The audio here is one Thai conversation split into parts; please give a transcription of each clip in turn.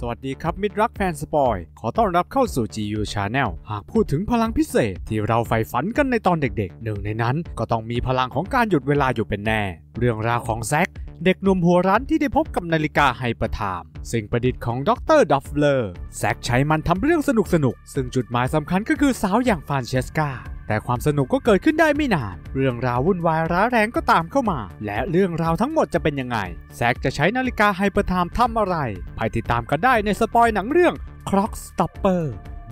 สวัสดีครับมิตรรักแฟนสปอยขอต้อนรับเข้าสู่ GU Channel หากพูดถึงพลังพิเศษ ที่เราใฝ่ฝันกันในตอนเด็กๆ หนึ่งในนั้น ก็ต้องมีพลังของการหยุดเวลาอยู่เป็นแน่ เรื่องราวของแซคเด็กหนุ่มหัวร้านที่ได้พบกับนาฬิกาไฮเปอร์ไทม์สิ่งประดิษฐ์ของดรดอฟเลอร์แซกใช้มันทำเรื่องสนุกสนุก ซึ่งจุดหมายสำคัญก็คือสาวอย่างฟานเชสกา แต่ความสนุกก็เกิดขึ้นได้ไม่นาน เรื่องราววุ่นวายร้าแรงก็ตามเข้ามา และเรื่องราวทั้งหมดจะเป็นยังไง แซกจะใช้นาฬิกาไฮเปอร์ไทม์ทำอะไร ไปติดตามกันได้ในสปอยหนังเรื่อง Clock Stopper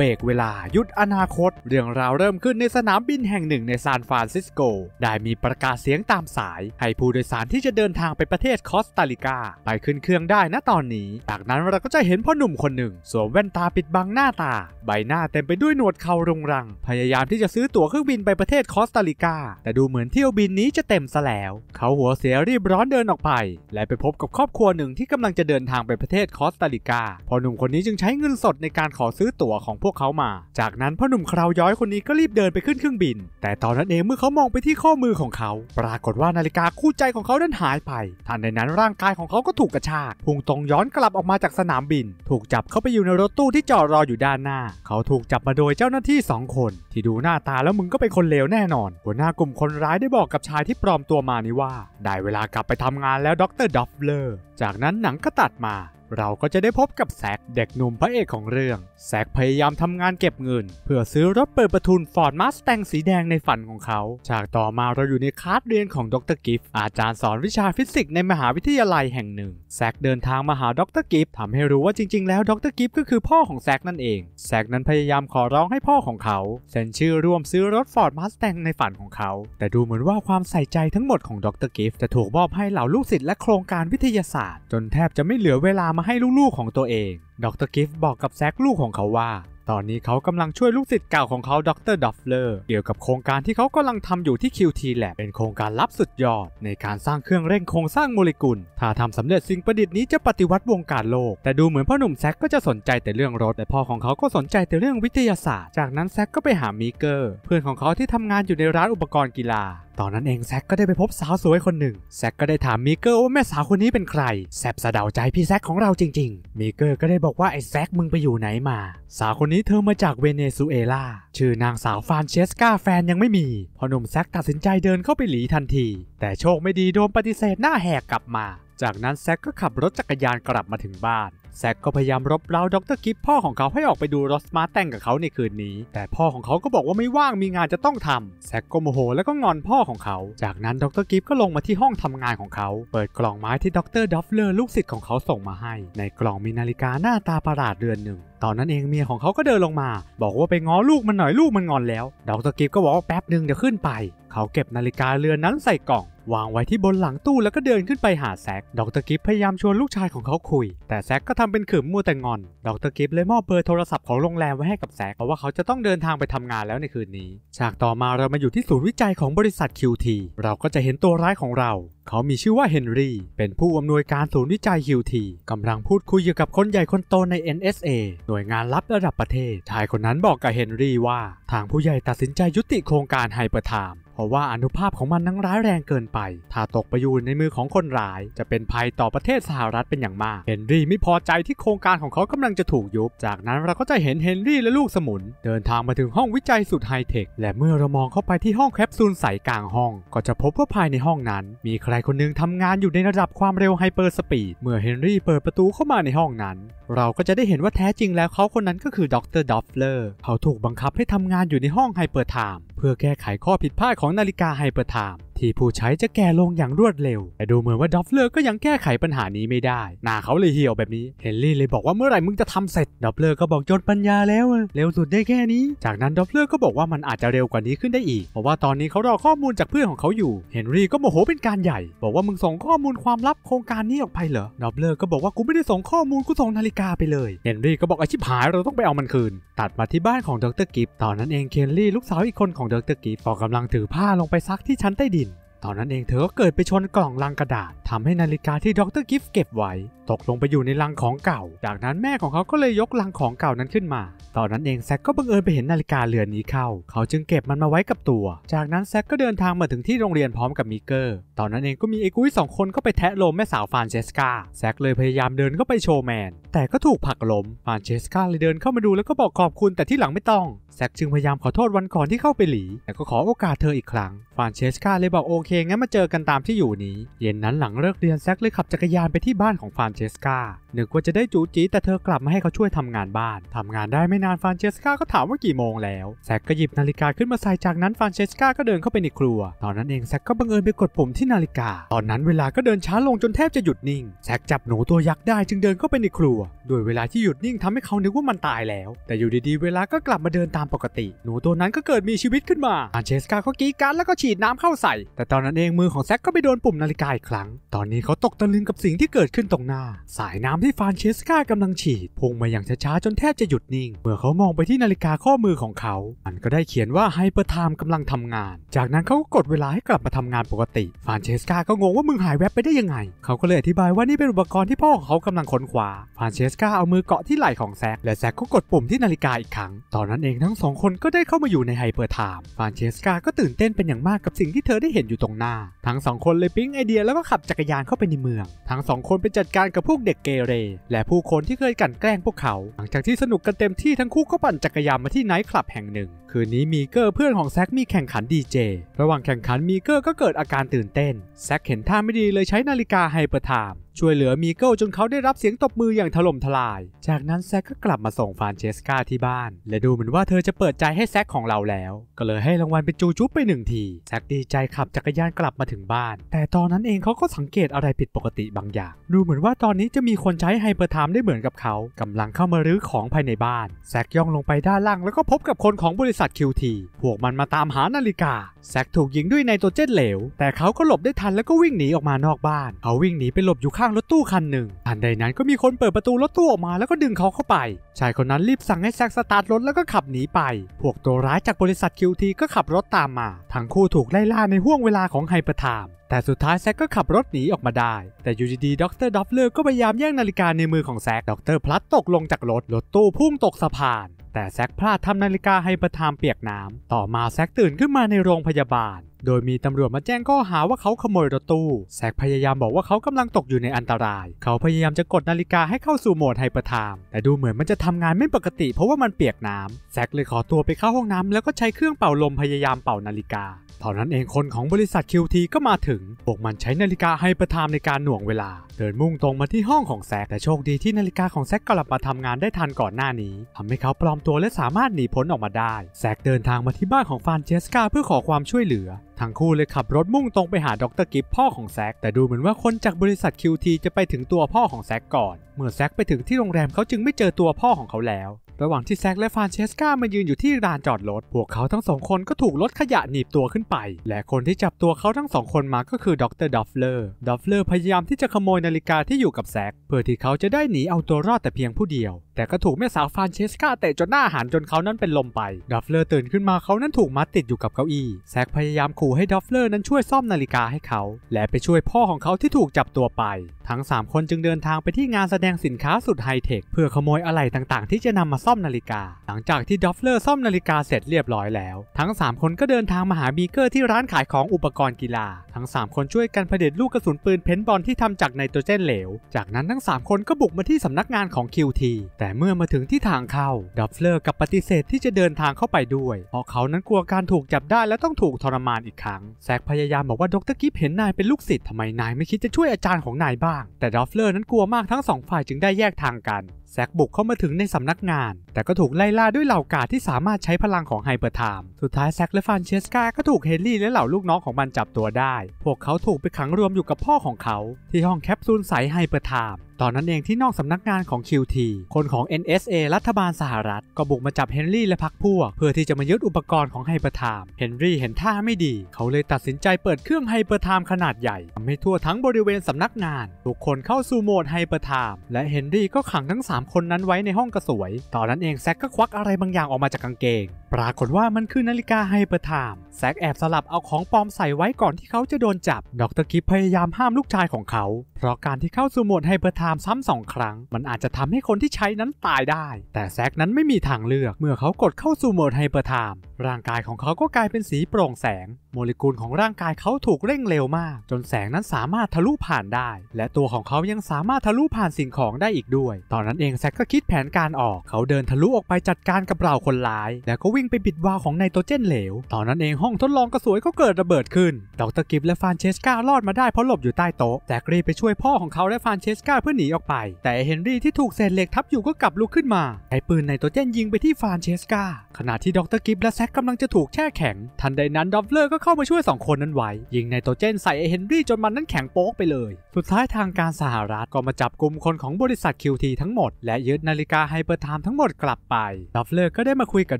เบรกเวลายุดอนาคต เรื่องราวเริ่มขึ้นในสนามบินแห่งหนึ่งในซานฟรานซิสโก ได้มีประกาศเสียงตามสาย ให้ผู้โดยสารที่จะเดินทางไปประเทศคอสตาริกา ไปขึ้นเครื่องได้นะตอนนี้ จากนั้นเราก็จะเห็นพ่อหนุ่มคนหนึ่งสวมแว่นตาปิดบังหน้าตา ใบหน้าเต็มไปด้วยหนวดเขารงรังพยายามที่จะซื้อตั๋วเครื่องบินไปประเทศคอสตาริกา แต่ดูเหมือนเที่ยวบินนี้จะเต็มซะแล้ว เขาหัวเสียรีบร้อนเดินออกไป และไปพบกับครอบครัวหนึ่งที่กำลังจะเดินทางไปประเทศคอสตาริกาพ่อหนุ่มคนนี้จึงใช้เงินสดในการขอซื้อตั๋วของพวกวกเขามา จากนั้นพ่อหนุ่มคราวย้อยคนนี้ก็รีบเดินไปขึ้นเครื่องบิน แต่ตอนนั้นเองเมื่อเขามองไปที่ข้อมือของเขา ปรากฏว่านาฬิกาคู่ใจของเขาดันหายไป ทันใดนั้นร่างกายของเขาก็ถูกกระชาก พุ่งตรงย้อนกลับออกมาจากสนามบิน ถูกจับเข้าไปอยู่ในรถตู้ที่จอดรออยู่ด้านหน้า เขาถูกจับมาโดยเจ้าหน้าที่2คน ที่ดูหน้าตาแล้วมึงก็เป็นคนเลวแน่นอน หัวหน้ากลุ่มคนร้ายได้บอกกับชายที่ปลอมตัวมานี้ว่า ได้เวลากลับไปทำงานแล้วดรดอฟเลอร์ จากนั้นหนังก็ตัดมาเราก็จะได้พบกับแซกเด็กหนุ่มพระเอกของเรื่องแซกพยายามทำงานเก็บเงิน เพื่อซื้อรถเปิดประทุนฟอร์ดมาสแตงสีแดงในฝันของเขาจากต่อมาเราอยู่ในคลาสเรียนของดรกิฟ อาจารย์สอนวิชาฟิสิกส์ในมหาวิทยาลัยแห่งหนึ่งแซกเดินทางมาหาดรกิฟทำให้รู้ว่าจริงๆแล้วดรกิฟก็คือพ่อของแซกนั่นเองแซกนั้นพยายามขอร้องให้พ่อของเขาเซ็นชื่อร่วมซื้อรถฟอร์ดมาสแตงในฝันของเขาแต่ดูเหมือนว่าความใส่ใจทั้งหมดของดรกิฟจะถูกมอบให้เหล่าลูกศิษย์และโครงการวิทยาศาสตร์ จนแทบจะไม่เหลือเวลามาให้ลูกๆของตัวเองดรกิฟบอกกับแซกลูกของเขาว่า ตอนนี้เขากำลังช่วยลูกศิษย์เก่าของเขาดรดอฟเลอร์เกี่ยวกับโครงการที่เขากำลังทำอยู่ที่ QT แล b เป็นโครงการลับสุดยอด ในการสร้างเครื่องเร่งโครงสร้างโมเลกุล ถ้าทำสำเร็จสิ่งประดิษฐ์นี้จะปฏิวัติวงการโลก แต่ดูเหมือนพ่อหนุ่มแซกก็จะสนใจแต่เรื่องรถ แต่พ่อของเขา ก็สนใจแต่เรื่องวิทยาศาสตร์ จากนั้นแซกก็ไปหามิเกอร์ เพื่อนของเขาที่ทำงานอยู่ในร้านอุปกรณ์กีฬาตอนนั้นเองแซกก็ได้ไปพบสาวสวยคนหนึ่ง แซกก็ได้ถามมิเกอร์ว่าแม่สาวคนนี้เป็นใคร แซบสะเดาใจพี่แซกของเราจริง ๆมิเกอร์ก็ได้บอกว่าไอ้แซกมึงไปอยู่ไหนมาสาวคนนี้เธอมาจากเวเนซุเอลาชื่อนางสาวฟานเชสกาแฟนยังไม่มีพอหนุ่มแซกตัดสินใจเดินเข้าไปหลีทันที แต่โชคไม่ดีโดนปฏิเสธหน้าแหกกลับมาจากนั้นแซกก็ขับรถจักรยานกลับมาถึงบ้านแซกก็พยายามรบเร้าดรกิฟพ่อของเขาให้ออกไปดูรถมาแต่งกับเขาในคืนนี้ แต่พ่อของเขาก็บอกว่าไม่ว่างมีงานจะต้องทำแซกก็โมโหแล้วก็งอนพ่อของเขา จากนั้นดรกิฟก็ลงมาที่ห้องทำงานของเขา เปิดกล่องไม้ที่ดรดัฟเลอร์ลูกศิษย์ของเขาส่งมาให้ในกล่องมีนาฬิกาหน้าตาประหลาดเรือนหนึ่งตอนนั้นเองเมียของเขาก็เดินลงมา บอกว่าไปง้อลูกมันหน่อยลูกมันงอนแล้วดรกิฟก็บอกว่าแป๊บหนึ่งเดี๋ยวขึ้นไป เขาเก็บนาฬิกาเรือนนั้นใส่กล่องวางไว้ที่บนหลังตู้แล้วก็เดินขึ้นไปหาแซกดรกิฟพยายามชวนลูกชายของเขาคุย แต่แซกก็ทำเป็นขืมมัวแต่งอน ดรกิฟเลยมอบเบอร์โทรศัพท์ของโรงแรมไว้ให้กับแซกเพราะว่าเขาจะต้องเดินทางไปทำงานแล้วในคืนนี้ ฉากต่อมาเรามาอยู่ที่ศูนย์วิจัยของบริษัท QT เราก็จะเห็นตัวร้ายของเราเขามีชื่อว่าเฮนรี่ เป็นผู้อำนวยการศูนย์วิจัยฮิวทีกำลังพูดคุยอยู่กับคนใหญ่คนโตใน NSA หน่วยงานลับระดับประเทศชายคนนั้นบอกกับเฮนรี่ว่า ทางผู้ใหญ่ตัดสินใจยุติโครงการไฮเปอร์ไทม์เพราะว่าอนุภาพของมันนั้นร้ายแรงเกินไป ถ้าตกไปอยู่ในมือของคนร้าย จะเป็นภัยต่อประเทศสหรัฐเป็นอย่างมากเฮนรี่ไม่พอใจที่โครงการของเขากำลังจะถูกยุบ จากนั้นเราก็จะเห็นเฮนรี่และลูกสมุน เดินทางมาถึงห้องวิจัยสุดไฮเทคและเมื่อเรามองเข้าไปที่ห้องแคปซูลใสกลางห้อง ก็จะพบว่าภายในห้องนั้นมีใครายคนหนึ่งทำงานอยู่ในระดับความเร็วไฮเปอร์สปีดเมื่อเฮนรี่เปิดประตูเข้ามาในห้องนั้น เราก็จะได้เห็นว่าแท้จริงแล้วเขาคนนั้นก็คือดรดอฟเลอร์เขาถูกบังคับให้ทำงานอยู่ในห้องไฮเปอร์ไทม์เพื่อแก้ไขข้อผิดพลาดของนาฬิกาไฮเปอร์ไทม์ที่ผู้ใช้จะแก่ลงอย่างรวดเร็ว แต่ดูเหมือนว่าดอฟเลอร์ก็ยังแก้ไขปัญหานี้ไม่ได้ หน้าเขาเลยเหี่ยวแบบนี้เฮนรี่เลยบอกว่าเมื่อไหร่มึงจะทำเสร็จดอฟเลอร์ก็บอกจนปัญญาแล้ว เร็วสุดได้แค่นี้ จากนั้นดอฟเลอร์ก็บอกว่ามันอาจจะเร็วกว่านี้ขึ้นได้อีก เพราะว่าตอนนี้เขารอข้อมูลจากเพื่อนของเขาอยู่เฮนรี่ก็โมโหเป็นการใหญ่บอกว่ามึงส่งข้อมูลความลับโครงการนี้ออกไปเหรอดอฟเลอร์ก็บอกว่ากูไม่ได้ส่งข้อมูลกูส่งนาฬิกาไปเลยเฮนรี่ก็บอกอาชีพหายเราต้องไปเอามันคืนตัดมาที่บ้านของดรกิฟตอนนั้นเองเคนรี่ลูกสาวอีกคนของดรกิฟก็กำลังถือผ้าลงไปซักที่ชั้นใต้ดินตอนนั้นเองเธอก็เกิดไปชนกล่องลังกระดาษ ทำให้นาฬิกาที่ดรกิฟเก็บไว้ตกลงไปอยู่ในลังของเก่า จากนั้นแม่ของเขาก็เลยยกลังของเก่านั้นขึ้นมา ตอนนั้น เองแซกก็บังเอิญไปเห็นนาฬิกาเรือนนี้เข้า เขาจึงเก็บมันมาไว้กับตัว จากนั้นแซกก็เดินทางมาถึงที่โรงเรียนพร้อมกับมิเกอร์ตอนนั้นเองก็มีไอ้กุ้ยสองคนก็ไปแทะลมแม่สาวฟานเชสกาแซกเลยพยายามเดินเข้าไปโชว์แมน แต่ก็ถูกผลักล้มฟานเชสกาเลยเดินเข้ามาดูแล้วก็บอกขอบคุณแต่ที่หลังไม่ต้อง แซกจึงพยายามขอโทษวันก่อนที่เข้าไปหลีแต่ก็ขอโอกาสเธออีกครั้งฟานเชสกาเลยบอกโอเคงั้นมาเจอกันตามที่อยู่นี้เย็นนั้นหลังเลิกเรียนแซกเลยขับจักรยานไปที่บ้านของฟานเชชสกานึกว่าจะได้จูจีแต่เธอกลับมาให้เขาช่วยทำงานบ้าน ทำงานได้ไม่นานฟานเชสกาก็ถามว่ากี่โมงแล้ว แซกก็หยิบนาฬิกาขึ้นมาใส่จากนั้นฟานเชสกาก็เดินเข้าไปในครัว ตอนนั้นเองแซกก็บังเอิญไปกดปุ่มที่นาฬิกา ตอนนั้นเวลา ก็เดินช้าลงจนแทบจะหยุดนิ่ง แซกจับหนูตัวยักษ์ได้จึงเดินเข้าไปในครัวโดยเวลาที่หยุดนิ่งทำให้เขา นึกว่ามันตายแล้ว แต่อยู่ดีๆ เวลา ก็กลับมาเดินตามปกติ หนูตัวนั้นก็เกิดมีชีวิตขึ้นมาฟานเชสกาก็กีการแล้วก็ฉีดน้ำเข้าใส่ แต่ตอนนั้นเองมือของแซกก็ไปโดนปุ่มนาฬิกาอีกครั้งตอนนี้เขาตกตะลึงกับสิ่งที่เกิดขึ้นตรงหน้าสายน้ำที่ฟานเชสกากำลังฉีด พุ่งมาอย่างช้าๆ จนแทบจะหยุดนิ่ง เมื่อเขามองไปที่นาฬิกาข้อมือของเขา มันก็ได้เขียนว่าไฮเปอร์ไทม์กำลังทำงาน จากนั้นเขาก็กดเวลาให้กลับมาทำงานปกติฟานเชสกาก็งงว่ามึงหายแวบไปได้ยังไง เขาก็เลยอธิบายว่านี่เป็นอุปกรณ์ที่พ่อของเขากำลังค้นคว้าฟานเชสกาเอามือเกาะที่ไหล่ของแซกและแซกก็กดปุ่มที่นาฬิกาอีกครั้ง ตอนนั้นเองทั้งสองคนก็ได้เข้ามาอยู่ในไฮเปอร์ไทม์ฟานเชสกาก็ตื่นเต้นเป็นอย่างมากกับสิ่งที่เธอได้เห็นอยู่ตรงหน้าทั้งสองคนเลยปิ๊งไอเดียแล้วก็ขับจักรยานเข้าไปในเมือง ทั้งสองคนไปจัดการกัับพวกเด็กเกเร และผู้คนที่เคยกันแกล้งพวกเขาหลังจากที่สนุกกันเต็มที่ทั้งคู่ก็ปั่นจักรยานมาที่ไนท์คลับแห่งหนึ่ง คืนนี้มีเกอร์เพื่อนของแซกมีแข่งขันดีเจ ระหว่างแข่งขันมีเกอร์ก็เกิดอาการตื่นเต้น แซกเห็นท่าไม่ดีเลยใช้นาฬิกาไฮเปอร์ไทม์ช่วยเหลือมีเกิลจนเขาได้รับเสียงตบมืออย่างถล่มทลาย จากนั้นแซกก็กลับมาส่งฟานเชสกาที่บ้าน และดูเหมือนว่าเธอจะเปิดใจให้แซกของเราแล้ว ก็เลยให้รางวัลเป็นจูจุ๊บไปหนึ่งที แซกดีใจขับจักรยานกลับมาถึงบ้าน แต่ตอนนั้นเองเขาก็สังเกตอะไรผิดปกติบางอย่าง ดูเหมือนว่าตอนนี้จะมีคนใช้ไฮเปอร์ไทม์ได้เหมือนกับเขากำลังเข้ามารื้อของภายในบ้านแซกย่องลงไปด้านล่างแล้วก็พบกับคนของบริษัทคิวทีพวกมันมาตามหานาฬิกาแซกถูกยิงด้วยในตตวเจ็ตเหลว แต่เขาก็หลบได้ทันแล้วก็วิ่งหนีออกมานอกบ้านเขาวิ่งหนีไปหลบอยู่ข้างรถตู้คันหนึ่งทันใดนั้นก็มีคนเปิดประตูรถตู้ออกมาแล้วก็ดึงเขาเข้าไป ชายคนนั้นรีบสั่งให้แซกสตาร์ทรถแล้วก็ขับหนีไป พวกตัวร้ายจากบริษัทคิวทีก็ขับรถตามมา ทั้งคู่ถูกไล่ล่าในห่วงเวลาของไฮเปอร์ไทม์ แต่สุดท้ายแซกก็ขับรถหนีออกมาได้ แต่อยู่ดีๆดร์ดอฟเลอร์ก็พยายามแย่งนาฬิกาในมือของแซกด็ออกเตร์พลัดตกลงจากรถ รถตู้พุ่งตกสะพานแต่แซกพลาดทำนาฬิกาไฮเปอร์ไทม์เปียกน้ำ ต่อมาแซกตื่นขึ้นมาในโรงพยาบาล โดยมีตำรวจมาแจ้งข้อหาว่าเขาขโมยรถตู้แซกพยายามบอกว่าเขากำลังตกอยู่ในอันตราย เขาพยายามจะกดนาฬิกาให้เข้าสู่โหมดไฮเปอร์ไทม์ แต่ดูเหมือนมันจะทำงานไม่ปกติเพราะว่ามันเปียกน้ำ แซกเลยขอตัวไปเข้าห้องน้ำแล้วก็ใช้เครื่องเป่าลมพยายามเป่านาฬิกาเท่านั้นเองคนของบริษัท QT ก็มาถึงพวกมันใช้นาฬิกาไฮเปอร์ไทม์ในการหน่วงเวลา เดินมุ่งตรงมาที่ห้องของแซกแต่โชคดีที่นาฬิกาของแซกกลับมาทำงานได้ทันก่อนหน้านี้ ทำให้เขาปลอมตัวและสามารถหนีพ้นออกมาได้ แซกเดินทางมาที่บ้านของฟานเจสกาเพื่อขอความช่วยเหลือทั้งคู่เลยขับรถมุ่งตรงไปหาดรกิฟพ่อของแซกแต่ดูเหมือนว่าคนจากบริษัท QT จะไปถึงตัวพ่อของแซกก่อน เมื่อแซกไปถึงที่โรงแรมเขาจึงไม่เจอตัวพ่อของเขาแล้วระหว่างที่แซกและฟานเชสกามายืนอยู่ที่ลานจอดรถ พวกเขาทั้งสองคนก็ถูกรถขยะหนีบตัวขึ้นไป และคนที่จับตัวเขาทั้งสองคนมาก็คือดรดอฟเลอร์ดอฟเลอร์พยายามที่จะขโมยนาฬิกาที่อยู่กับแซกเพื่อที่เขาจะได้หนีเอาตัวรอดแต่เพียงผู้เดียวแต่ก็ถูกแม่สาวฟรานเชสกาเตะจนหน้าหันจนเขานั้นเป็นลมไปดัฟเลอร์ตื่นขึ้นมาเขานั้นถูกมัดติดอยู่กับเก้าอี้แซกพยายามขู่ให้ดัฟเลอร์นั้นช่วยซ่อมนาฬิกาให้เขา และไปช่วยพ่อของเขาที่ถูกจับตัวไป ทั้ง 3 คนจึงเดินทางไปที่งานแสดงสินค้าสุดไฮเทคเพื่อขโมยอะไหล่ต่างๆที่จะนำมาซ่อมนาฬิกา หลังจากที่ดัฟเลอร์ซ่อมนาฬิกาเสร็จเรียบร้อยแล้วทั้ง 3 คนก็เดินทางมาหาบีเกอร์ที่ร้านขายของอุปกรณ์กีฬา ทั้ง 3 คนช่วยกันผด็ตลูกกระสุนปืนเพนบอลที่ทำจากไนโตรเจนเหลว จากนั้นทั้ง 3 คนก็บุกมาที่สำนักงานของ QT แต่เมื่อมาถึงที่ทางเข้าดับเฟลอร์กับปฏิเสธที่จะเดินทางเข้าไปด้วยเพราะเขานั้นกลัวการถูกจับได้และต้องถูกทรมานอีกครั้งแซกพยายามบอกว่าดรกิฟเห็นนายเป็นลูกศิษย์ทำไมนายไม่คิดจะช่วยอาจารย์ของนายบ้างแต่ดับเฟลอร์นั้นกลัวมากทั้งสองฝ่ายจึงได้แยกทางกันแซกบุกเข้ามาถึงในสำนักงาน แต่ก็ถูกไล่ล่าด้วยเหล่ากาดที่สามารถใช้พลังของไฮเปอร์ไทม์สุดท้ายแซกและฟานเชสกาก็ถูกเฮนรี่และเหล่าลูกน้องของมันจับตัวได้ พวกเขาถูกไปขังรวมอยู่กับพ่อของเขา ที่ห้องแคปซูลสายไฮเปอร์ไทม์ตอนนั้นเองที่นอกสำนักงานของ QT คนของ NSA รัฐบาลสหรัฐ ก็บุกมาจับเฮนรี่และพักพวกเพื่อที่จะมายึดอุปกรณ์ของไฮเปอร์ไทม์เฮนรี่เห็นท่าไม่ดีเขาเลยตัดสินใจเปิดเครื่องไฮเปอร์ไทม์ขนาดใหญ่ทำให้ทั่วทั้งบริเวณสำนักงานทุกคนเข้าสู่โหมดไฮเปอร์ไทม์และเฮนรี่ก็ขังทั้ง3 3คนนั้นไว้ในห้องกระสวย ตอนนั้นเองแซกก็ควักอะไรบางอย่างออกมาจากกางเกง ปรากฏว่ามันคือนาฬิกาไฮเปอร์ไทม์ แซกแอบสลับเอาของปลอมใส่ไว้ก่อนที่เขาจะโดนจับ ดรกิฟพยายามห้ามลูกชายของเขา เพราะการที่เข้าสู่โหมดไฮเปอร์ไทม์ซ้ำสองครั้ง มันอาจจะทำให้คนที่ใช้นั้นตายได้ แต่แซกนั้นไม่มีทางเลือก เมื่อเขากดเข้าสู่โหมดไฮเปอร์ไทม์ ร่างกายของเขาก็กลายเป็นสีโปร่งแสง โมเลกุลของร่างกายเขาถูกเร่งเร็วมาก จนแสงนั้นสามารถทะลุผ่านได้ และตัวของเขายังสามารถทะลุผ่านสิ่งของได้อีกด้วย ตอนนั้นเององแซกก็คิดแผนการออก เขาเดินทะลุออกไปจัดการกับเหล่าคนร้าย แล้วก็วิ่งไปปิดวาวของไนโตรเจนเหลว ตอนนั้นเองห้องทดลองกระสวยก็เกิดระเบิดขึ้นดรกิฟและฟานเชสการอดมาได้เพราะหลบอยู่ใต้โต๊ะแซกรีไปช่วยพ่อของเขาและฟานเชสกาเพื่อหนีออกไป แต่เฮนรี่ที่ถูกเศษเหล็กทับอยู่ก็กลับลุกขึ้นมา ใช้ปืนไนโตรเจนยิงไปที่ฟานเชสกาขณะที่ดรกิฟและแซกกำลังจะถูกแช่แข็ง ทันใดนั้นดอฟเลอร์ก็เข้ามาช่วย2คนนั้นไว้ยิงไนโตรเจนใส่เฮนรี่จนมันนั้นแข็งโป๊กไปเลยสุดท้ายทางการสหรัฐก็มาจับกลุ่มคนของบริษัททีทั้งหมดและยึดนาฬิกาไฮเปอร์ไทม์ทั้งหมดกลับไปดอฟเลอร์ก็ได้มาคุยกับ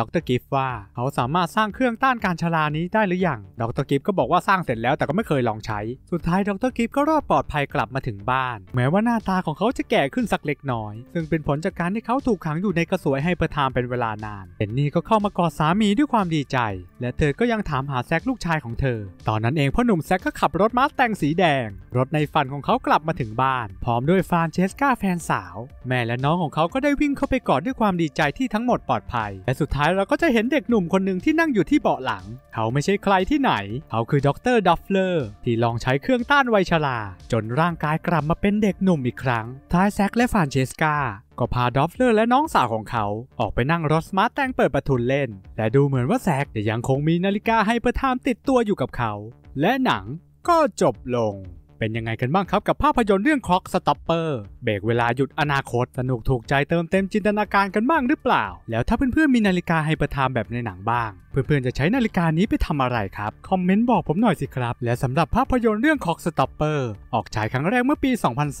ดรกิฟว่า เขาสามารถสร้างเครื่องต้านการชรานี้ได้หรืออยังดรกิฟก็บอกว่าสร้างเสร็จแล้วแต่ก็ไม่เคยลองใช้ สุดท้ายดรกิฟก็รอดปลอดภัยกลับมาถึงบ้าน แม้ว่าหน้าตาของเขาจะแก่ขึ้นสักเล็กน้อย ซึ่งเป็นผลจากการที่เขาถูกขังอยู่ในกระสวยไฮเปอร์ไทม์เป็นเวลานานเอนนี่ก็เข้ามากอดสามีด้วยความดีใจและเธอก็ยังถามหาแซกลูกชายของเธอ ตอนนั้นเองพ่อหนุ่มแซกก็ขับรถมาสแตงสีแดง รถในฝันของเขากลับมาถึงบ้านพร้อมด้วยฟานเชสกาแฟนสาว แม่และน้องของเขาก็ได้วิ่งเข้าไปกอดด้วยความดีใจที่ทั้งหมดปลอดภัย และสุดท้ายเราก็จะเห็นเด็กหนุ่มคนหนึ่งที่นั่งอยู่ที่เบาะหลัง เขาไม่ใช่ใครที่ไหน เขาคือดรดัฟเลอร์ที่ลองใช้เครื่องต้านไวชราจนร่างกายกลับมาเป็นเด็กหนุ่มอีกครั้ง ท้ายแซกและฟานเชสกาก็พาดอฟเลอร์และน้องสาวของเขาออกไปนั่งรถสมาร์ทแต่งเปิดประทุนเล่น และดูเหมือนว่าแซกจะยังคงมีนาฬิกาไฮเปอร์ไทม์ติดตัวอยู่กับเขา และหนังก็จบลงเป็นยังไงกันบ้างครับกับภาพยนตร์เรื่องคล็อกสต็อปเปอร์เบรกเวลาหยุดอนาคต สนุกถูกใจเติมเต็มจินตนาการกันบ้างหรือเปล่า แล้วถ้าเพื่อนๆ มีนาฬิกาไฮเปอร์ไทม์แบบในหนังบ้าง เพื่อนๆ จะใช้นาฬิกานี้ไปทำอะไรครับ คอมเมนต์บอกผมหน่อยสิครับ และสำหรับภาพยนตร์เรื่องคล็อกสต็อปเปอร์ออกฉายครั้งแรกเมื่อปี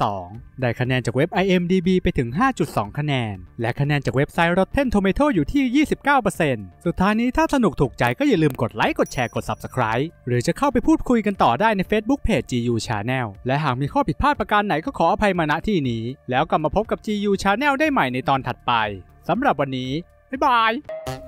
2002 ได้คะแนนจากเว็บ IMDb ไปถึง 5.2 คะแนน และคะแนนจากเว็บไซต์ Rotten Tomato อยู่ที่ 29%สุดท้ายนี้ถ้าสนุกถูกใจก็อย่าลืมกดไลค์ กดแชร์ กด Subscribe หรือจะเข้าไปพูดคุยกันต่อได้ใน Facebook Page GU Channel Channel และหากมีข้อผิดพลาดประการไหนก็ขออภัยมาณที่นี้ แล้วกลับมาพบกับ GU Channel ได้ใหม่ในตอนถัดไปสำหรับวันนี้บ๊ายบาย